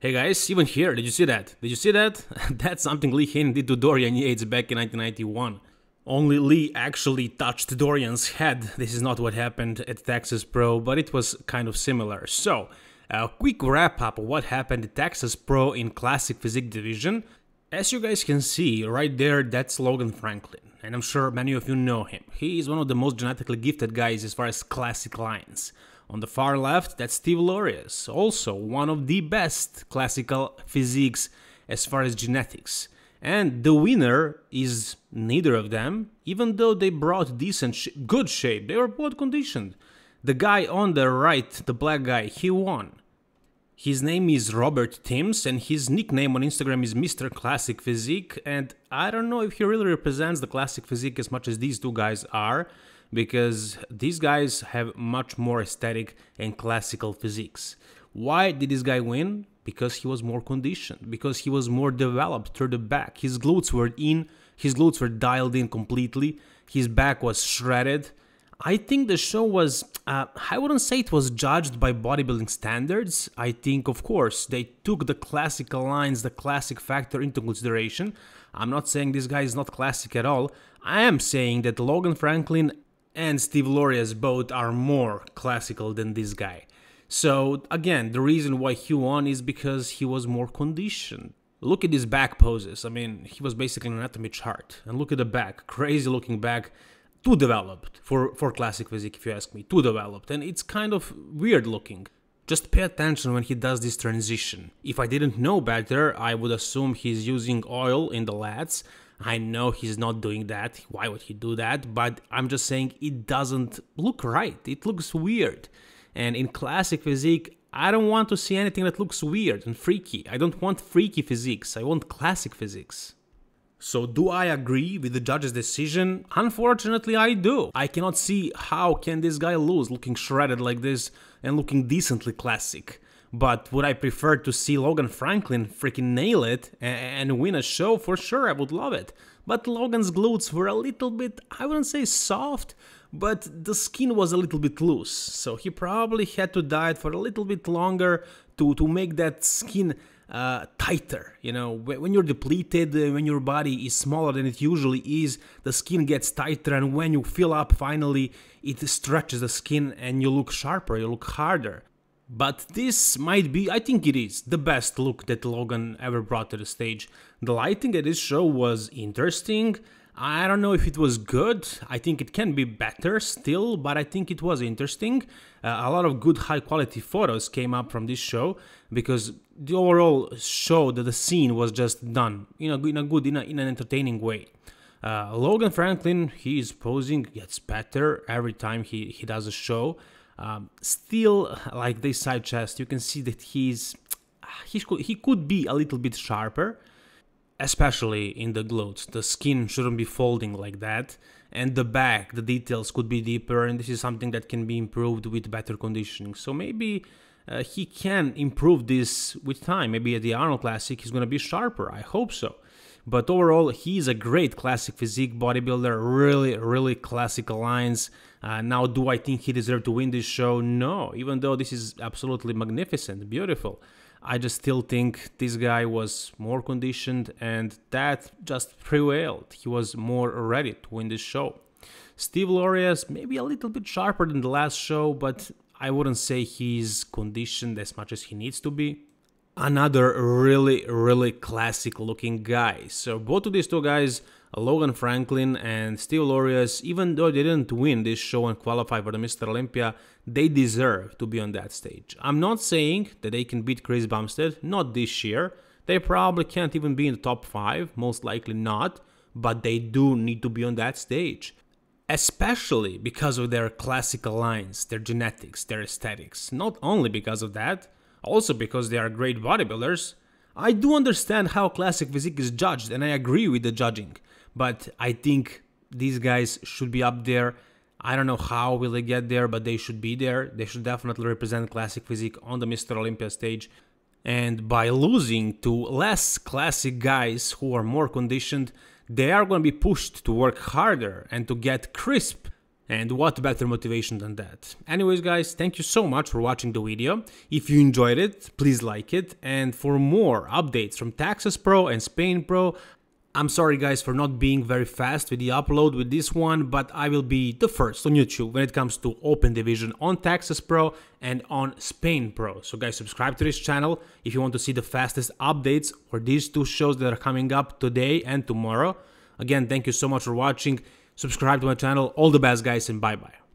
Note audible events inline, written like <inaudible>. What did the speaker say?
Hey guys, even here, did you see that? Did you see that? <laughs> That's something Lee Haney did to Dorian Yates back in 1991. Only Lee actually touched Dorian's head. This is not what happened at Texas Pro, but it was kind of similar. So, a quick wrap up of what happened at Texas Pro in Classic Physique Division. As you guys can see, right there, that's Logan Franklin. And I'm sure many of you know him. He is one of the most genetically gifted guys as far as classic lines. On the far left, that's Steve Laureus, also one of the best classical physiques as far as genetics. And the winner is neither of them, even though they brought decent, sh good shape, they were both conditioned. The guy on the right, the black guy, he won. His name is Robert Timms and his nickname on Instagram is Mr. Classic Physique and I don't know if he really represents the classic physique as much as these two guys are because these guys have much more aesthetic and classical physiques. Why did this guy win? Because he was more conditioned, because he was more developed through the back. His glutes were in, his glutes were dialed in completely, his back was shredded. I think the show was, uh, I wouldn't say it was judged by bodybuilding standards. I think, of course, they took the classical lines, the classic factor into consideration. I'm not saying this guy is not classic at all. I am saying that Logan Franklin and Steve Loria's both are more classical than this guy. So again, the reason why he won is because he was more conditioned. Look at his back poses. I mean, he was basically an anatomy chart. And look at the back, crazy looking back, too developed for, for classic physique, if you ask me, too developed. And it's kind of weird looking. Just pay attention when he does this transition. If I didn't know better, I would assume he's using oil in the lats I know he's not doing that. Why would he do that? But I'm just saying it doesn't look right. It looks weird. And in classic physique, I don't want to see anything that looks weird and freaky. I don't want freaky physics. I want classic physics. So do I agree with the judge's decision? Unfortunately, I do. I cannot see how can this guy lose looking shredded like this and looking decently classic. But would I prefer to see Logan Franklin freaking nail it and win a show? For sure, I would love it. But Logan's glutes were a little bit, I wouldn't say soft, but the skin was a little bit loose. So he probably had to diet for a little bit longer to, to make that skin uh, tighter. You know, when you're depleted, uh, when your body is smaller than it usually is, the skin gets tighter, and when you fill up finally, it stretches the skin and you look sharper, you look harder. But this might be, I think it is, the best look that Logan ever brought to the stage. The lighting at this show was interesting. I don't know if it was good. I think it can be better still, but I think it was interesting. Uh, a lot of good high quality photos came up from this show because the overall show, that the scene was just done in a, in a good, in, a, in an entertaining way. Uh, Logan Franklin, he is posing, gets better every time he, he does a show. Um, still, like this side chest, you can see that he's he could, he could be a little bit sharper, especially in the glutes. The skin shouldn't be folding like that, and the back, the details could be deeper, and this is something that can be improved with better conditioning. So maybe uh, he can improve this with time. Maybe at the Arnold Classic he's gonna be sharper. I hope so. But overall, he's a great classic physique bodybuilder, really, really classic lines. Uh, now, do I think he deserved to win this show? No, even though this is absolutely magnificent, beautiful. I just still think this guy was more conditioned and that just prevailed. He was more ready to win this show. Steve Laureus, maybe a little bit sharper than the last show, but I wouldn't say he's conditioned as much as he needs to be another really, really classic looking guy. So both of these two guys, Logan Franklin and Steve Laureus, even though they didn't win this show and qualify for the Mr. Olympia, they deserve to be on that stage. I'm not saying that they can beat Chris Bumstead, not this year. They probably can't even be in the top 5, most likely not, but they do need to be on that stage especially because of their classical lines, their genetics, their aesthetics. Not only because of that, also because they are great bodybuilders, I do understand how classic physique is judged and I agree with the judging, but I think these guys should be up there. I don't know how will they get there, but they should be there. They should definitely represent classic physique on the Mr. Olympia stage. And by losing to less classic guys who are more conditioned, they are going to be pushed to work harder and to get crisp and what better motivation than that? Anyways guys, thank you so much for watching the video. If you enjoyed it, please like it. And for more updates from Taxes Pro and Spain Pro, I'm sorry guys for not being very fast with the upload with this one, but I will be the first on YouTube when it comes to Open Division on Taxes Pro and on Spain Pro. So guys, subscribe to this channel if you want to see the fastest updates for these two shows that are coming up today and tomorrow. Again, thank you so much for watching subscribe to my channel. All the best, guys, and bye bye.